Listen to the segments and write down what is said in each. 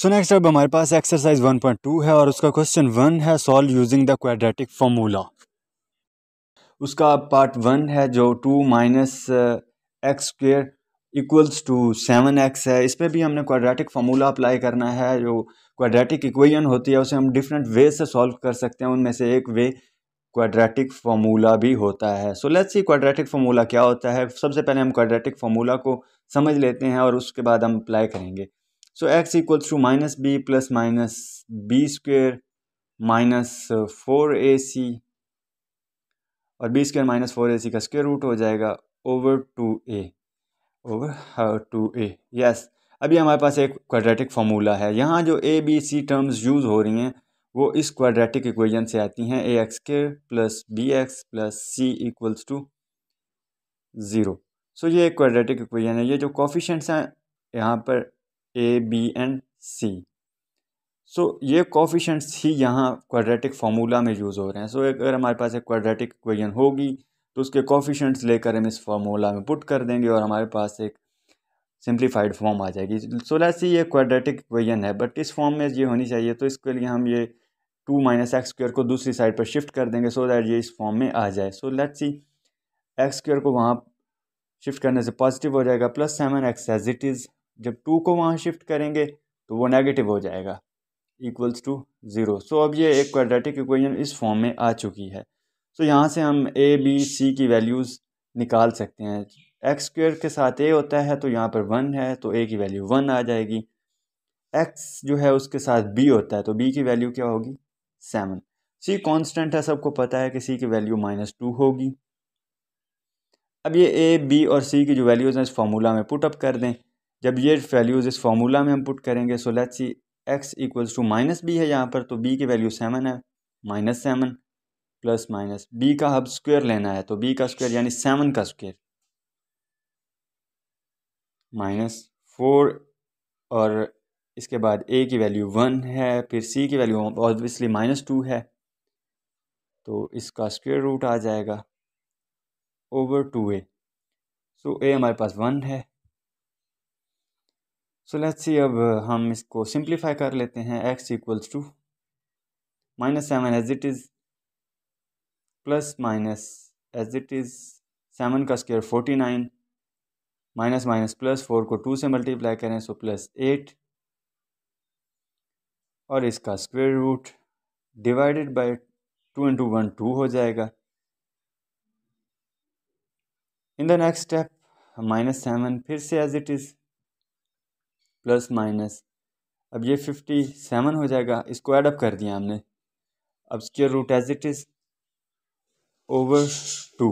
so next अब हमारे पास exercise 1.2 है और उसका क्वेश्चन वन है solve using the quadratic formula उसका पार्ट वन है जो two minus x square equals to seven x है इस पर भी हमने क्वाड्रेटिक फार्मूला अप्लाई करना है जो क्वाड्रेटिक इक्वेशन होती है उसे हम डिफरेंट वे से सॉल्व कर सकते हैं उनमें से एक वे क्वाड्रेटिक फार्मूला भी होता है so let's see quadratic formula क्या होता है सबसे पहले हम क्वाड्रेटिक फार्मूला को समझ लेते हैं और उसके बाद हम अप्लाई करेंगे so x equals to minus b plus minus b square minus four a c और b square minus four a c का स्क्वेयर रूट हो जाएगा over two a over two a yes अभी हमारे पास एक क्वाड्रेटिक फार्मूला है यहाँ जो a b c terms use हो रही हैं वो इस क्वाड्रेटिक इक्वेशन से आती हैं a x square plus b x plus c equals to zero so ये एक क्वाड्रेटिक इक्वेशन है ये जो कॉफिशेंट्स हैं यहाँ पर ए बी एंड सी सो ये कोफिशेंट्स ही यहाँ क्वाड्रेटिक फार्मूला में यूज़ हो रहे हैं सो so, अगर हमारे पास एक क्वाड्रेटिक इक्वेशन होगी तो उसके कॉफिशेंट्स लेकर हम इस फार्मूला में पुट कर देंगे और हमारे पास एक सिंप्लीफाइड फॉर्म आ जाएगी सो लैसी ये क्वाड्रेटिक इक्वेशन है बट इस फॉर्म में ये होनी चाहिए तो इसके लिए हम ये टू माइनस एक्स स्क्र को दूसरी साइड पर शिफ्ट कर देंगे सो so दैट ये इस फॉर्म में आ जाए so let's see x square को वहाँ शिफ्ट करने से पॉजिटिव हो जाएगा plus seven x as it is जब टू को वहाँ शिफ्ट करेंगे तो वो नेगेटिव हो जाएगा इक्वल्स टू ज़ीरो सो अब ये एक क्वाड्रेटिक इक्वेशन इस फॉर्म में आ चुकी है सो so, यहाँ से हम ए बी सी की वैल्यूज़ निकाल सकते हैं एक्स स्क्वेयर के साथ ए होता है तो यहाँ पर वन है तो ए की वैल्यू वन आ जाएगी एक्स जो है उसके साथ बी होता है तो बी की वैल्यू क्या होगी सेवन सी कांस्टेंट है सबको पता है कि सी की वैल्यू माइनस टू होगी अब ये ए बी और सी की जो वैल्यूज़ हैं इस फॉर्मूला में पुट अप कर दें जब ये वैल्यूज़ इस फार्मूला में हम पुट करेंगे so let's see x equals to minus b है यहाँ पर तो बी की वैल्यू सेवन है minus seven plus minus b का हब स्क्वायर लेना है तो बी का स्क्वायर यानी सेवन का स्क्वायर माइनस फोर और इसके बाद ए की वैल्यू वन है फिर सी की वैल्यू ऑब्वियसली माइनस टू है तो इसका स्क्वायर रूट आ जाएगा ओवर टू ए सो ए हमारे पास वन है सो लेट्स सी अब हम इसको सिंप्लीफाई कर लेते हैं x equals to minus seven as it is plus minus as it is seven का square forty nine minus minus plus four को टू से मल्टीप्लाई करें सो प्लस एट और इसका square root divided by two into one two हो जाएगा in the next step minus seven फिर से as it is plus minus अब ये फिफ्टी सेवन हो जाएगा इसको एडअप कर दिया हमने अब इसके root as it is over two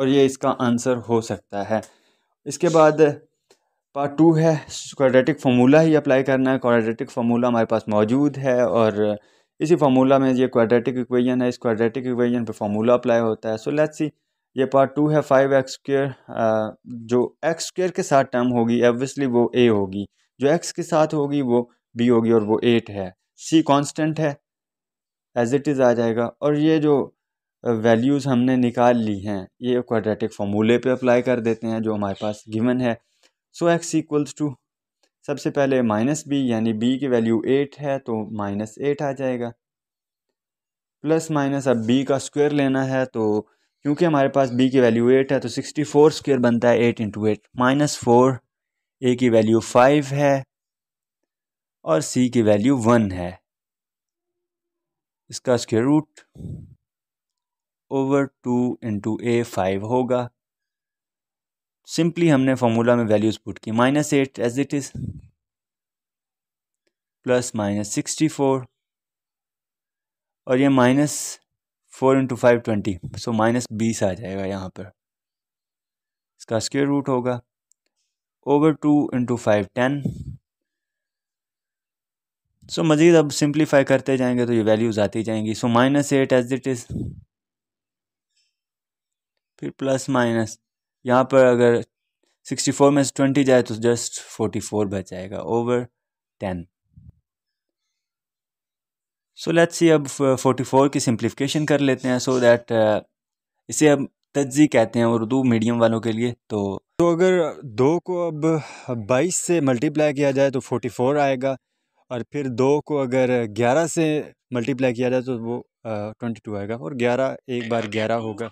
और ये इसका आंसर हो सकता है इसके बाद पार्ट टू है क्वाड्रेटिक फार्मूला ही अप्लाई करना है क्वाड्रेटिक फार्मूला हमारे पास मौजूद है और इसी फार्मूला में ये क्वाड्रेटिक इक्वेशन है इस क्वाड्रेटिक इक्वेशन पे फार्मूला अप्लाई होता है सो लेट्स सी ये पार्ट टू है फाइव एक्स स्क्र जो एक्स स्क्र के साथ टर्म होगी ऑब्वियसली वो ए होगी जो एक्स के साथ होगी वो बी होगी और वो एट है सी कांस्टेंट है एज इट इज़ आ जाएगा और ये जो वैल्यूज़ हमने निकाल ली हैं ये क्वाड्रेटिक फॉर्मूले पे अप्लाई कर देते हैं जो हमारे पास गिवन है सो एक्स इक्वल्स टू सबसे पहले माइनस बी यानी बी की वैल्यू एट है तो माइनस एट आ जाएगा प्लस माइनस अब बी का स्क्वायर लेना है तो क्योंकि हमारे पास बी की वैल्यू एट है तो सिक्सटी फोर स्क्वेयर बनता है eight into eight minus four a की वैल्यू फाइव है और सी की वैल्यू वन है इसका square root over two into a five होगा सिंपली हमने फॉर्मूला में वैल्यूज पुट की minus eight as it is plus minus sixty four और ये minus four into five twenty so minus बीस आ जाएगा यहाँ पर इसका स्केयर रूट होगा over two into five ten so मज़ीद अब सिंप्लीफाई करते जाएंगे तो ये वैल्यूज़ आती जाएंगी so minus eight as it is फिर प्लस माइनस यहाँ पर अगर सिक्सटी फोर में से ट्वेंटी जाए तो जस्ट फोर्टी फोर बच जाएगा over ten so let's see अब 44 uh, की सिंप्लीफिकेशन कर लेते हैं सो so दैट uh, इसे अब तजी कहते हैं उर्दू मीडियम वालों के लिए तो तो अगर दो को अब 22 से मल्टीप्लाई किया जाए तो 44 आएगा और फिर दो को अगर 11 से मल्टीप्लाई किया जाए तो वो ट्वेंटी uh, टू आएगा और ग्यारह एक बार ग्यारह होगा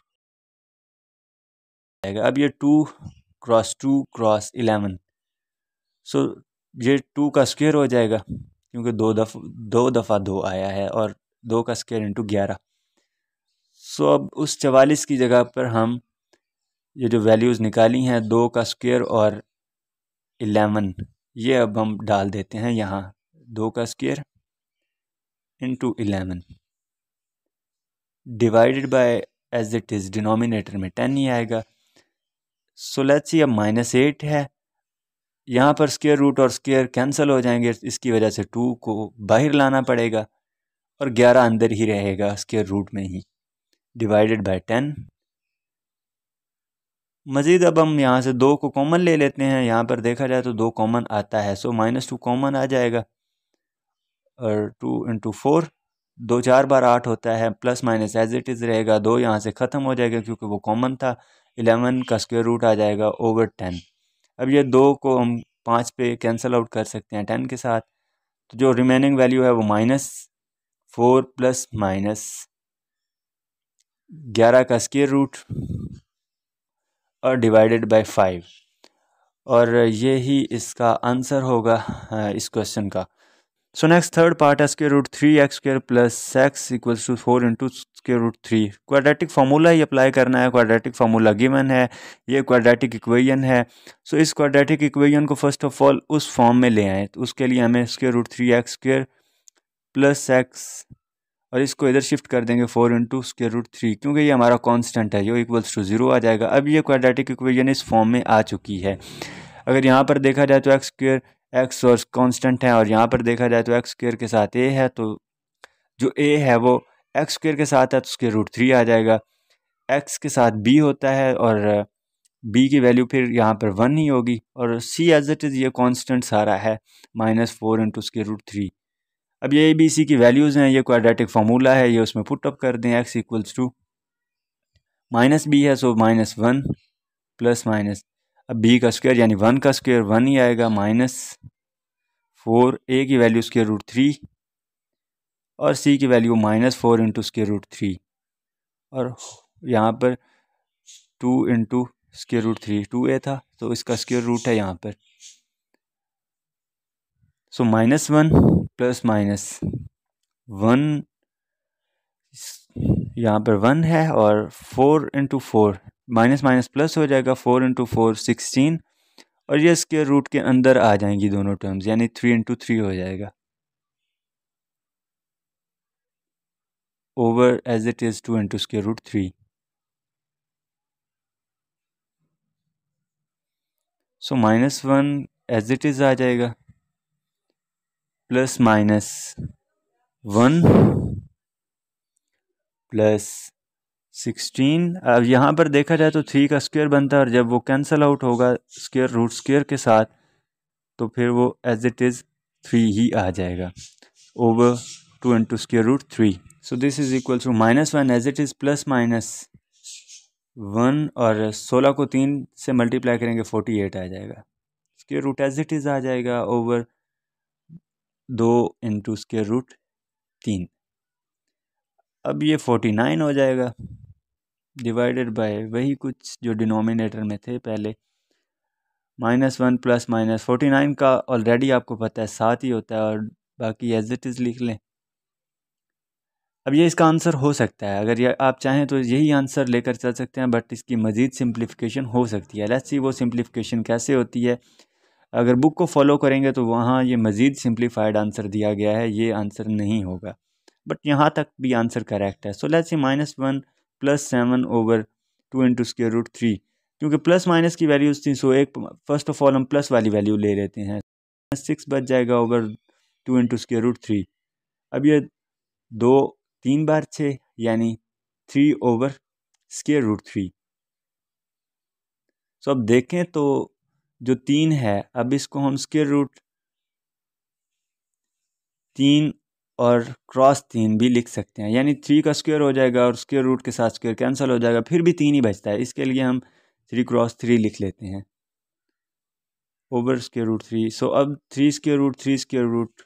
आएगा अब ये two cross two cross eleven so ये टू का स्क्वेयर हो जाएगा क्योंकि दो दफा दो दफ़ा दो आया है और दो का स्केयर इंटू ग्यारह सो अब उस चवालीस की जगह पर हम ये जो वैल्यूज़ निकाली हैं दो का स्केयर और एलेवन ये अब हम डाल देते हैं यहाँ दो का square into eleven divided by as it is denominator में टेन ही आएगा सो लेट्स ये माइनस एट है यहाँ पर स्केयर रूट और स्केयर कैंसिल हो जाएंगे इसकी वजह से टू को बाहर लाना पड़ेगा और ग्यारह अंदर ही रहेगा स्केयर रूट में ही डिवाइडेड बाई टेन मज़ीद अब हम यहाँ से दो को कॉमन ले लेते हैं यहाँ पर देखा जाए तो दो कॉमन आता है सो माइनस टू कॉमन आ जाएगा और टू इंटू फोर दो चार बार आठ होता है plus minus as it is रहेगा दो यहाँ से ख़त्म हो जाएगा क्योंकि वो कॉमन था एलेवन का स्क्वायर रूट आ जाएगा ओवर टेन अब ये दो को हम पाँच पे कैंसिल आउट कर सकते हैं टेन के साथ तो जो रिमेनिंग वैल्यू है वो माइनस फोर प्लस माइनस ग्यारह का स्केयर रूट और डिवाइडेड बाय फाइव और ये ही इसका आंसर होगा इस क्वेश्चन का सो नेक्स्ट थर्ड पार्ट है square root three x square plus x equals to four into square root three quadratic formula ही अप्लाई करना है क्वाड्रेटिक फार्मूला गिवन है ये क्वाड्रेटिक इक्वेशन है सो so इस क्वाड्रेटिक इक्वेशन को फर्स्ट ऑफ ऑल उस फॉर्म में ले आए तो उसके लिए हमें square root three x square plus x और इसको इधर शिफ्ट कर देंगे four into square root three क्योंकि ये हमारा कॉन्स्टेंट है ये इक्वल्स टू ज़ीरो आ जाएगा अब ये क्वाड्रेटिक इक्वेशन इस फॉर्म में आ चुकी है अगर यहाँ पर देखा जाए तो x square x source constant है और यहाँ पर देखा जाए तो एक्स स्क्र के साथ ए है तो जो ए है वो एक्स स्क्र के साथ है तो उसके रूट थ्री आ जाएगा एक्स के साथ बी होता है और बी की वैल्यू फिर यहाँ पर वन ही होगी और सी एज इट इज़ ये कॉन्स्टेंट सारा है माइनस फोर इंटू उसके रूट थ्री अब ये ए बी सी की वैल्यूज़ हैं ये क्वाड्रेटिक फार्मूला है ये उसमें पुट अप कर दें x equals to minus b है so minus one plus minus अब बी का स्क्वायर यानी वन का स्क्वायर वन ही आएगा माइनस फोर ए की वैल्यू स्केयर रूट थ्री और सी की value minus four into square root three और यहाँ पर two into square root three two A था तो इसका स्केयर रूट है यहाँ पर so minus one plus minus one यहाँ पर वन है और four into four minus minus plus हो जाएगा फोर इंटू फोर सिक्सटीन और ये स्केयर रूट के अंदर आ जाएंगी दोनों टर्म्स यानी थ्री इंटू थ्री हो जाएगा over as it is two into square root three so minus one as it is आ जाएगा plus minus one plus sixteen अब यहाँ पर देखा जाए तो थ्री का स्क्वायर बनता है और जब वो कैंसिल आउट होगा स्क्वायर रूट स्क्वायर के साथ तो फिर वो एज इट इज़ थ्री ही आ जाएगा over two into square root three so this is equal to minus one as it is plus minus one और सोलह को तीन से मल्टीप्लाई करेंगे फोर्टी एट आ जाएगा square root as it is आ जाएगा ओवर दो इंटू स्क्र रूट तीन अब ये फोर्टी नाइन हो जाएगा डिवाइडेड बाय वही कुछ जो डिनोमिनेटर में थे पहले minus one plus minus forty nine का ऑलरेडी आपको पता है सात ही होता है और बाकी एज इट इज़ लिख लें अब ये इसका आंसर हो सकता है अगर ये आप चाहें तो यही आंसर लेकर चल सकते हैं बट इसकी मज़ीद सिंप्लीफिकेशन हो सकती है लेट्स सी वो सिंप्लीफिकेशन कैसे होती है अगर बुक को फॉलो करेंगे तो वहाँ ये मज़ीद सिंप्लीफाइड आंसर दिया गया है ये आंसर नहीं होगा बट यहाँ तक भी आंसर करेक्ट है so let's see minus one plus seven over two into square root three क्योंकि प्लस माइनस की वैल्यूज़ थी सो एक फर्स्ट ऑफ ऑल हम प्लस वाली वैल्यू ले लेते हैं सिक्स बच जाएगा over two into square root three अब ये दो तीन बार छः यानी three over square root three so अब देखें तो जो तीन है अब इसको हम स्केयर रूट तीन और क्रॉस तीन भी लिख सकते हैं यानी थ्री का स्क्वायर हो जाएगा और उसके रूट के साथ स्क्वायर कैंसिल हो जाएगा फिर भी तीन ही बचता है इसके लिए हम थ्री क्रॉस थ्री लिख लेते हैं over square root three so अब three square root three square root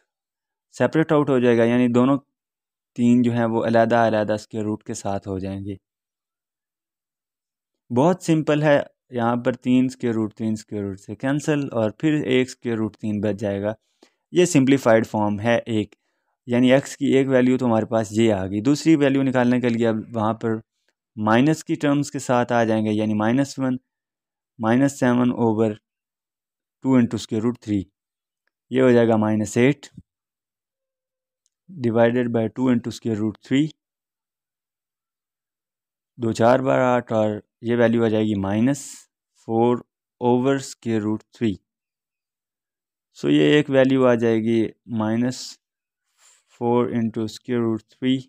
separate out हो जाएगा यानी दोनों तीन जो हैं वो अलहदा अलहदा स्क्वायर रूट के साथ हो जाएंगे बहुत सिंपल है यहाँ पर तीन स्क्वेयर रूट तीन स्क्वेयर रूट से कैंसिल और फिर एक स्क्वेयर रूट तीन बच जाएगा ये सिंप्लीफाइड फॉर्म है एक यानी एक्स की एक वैल्यू तो हमारे पास ये आ गई दूसरी वैल्यू निकालने के लिए अब वहाँ पर माइनस की टर्म्स के साथ आ जाएंगे यानी minus one minus seven over two into उसके रूट थ्री ये हो जाएगा minus eight divided by two into उसके रूट थ्री दो चार बार आठ और ये वैल्यू आ जाएगी माइनस फोर ओवर के रूट थ्री सो ये एक वैल्यू आ जाएगी माइनस 4 into square root 3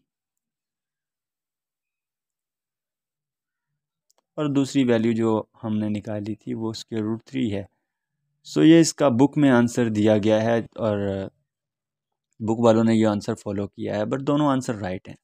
और दूसरी वैल्यू जो हमने निकाली थी वो स्क्वेयर रूट थ्री है सो so, ये इसका बुक में आंसर दिया गया है और बुक वालों ने ये आंसर फॉलो किया है बट दोनों आंसर राइट हैं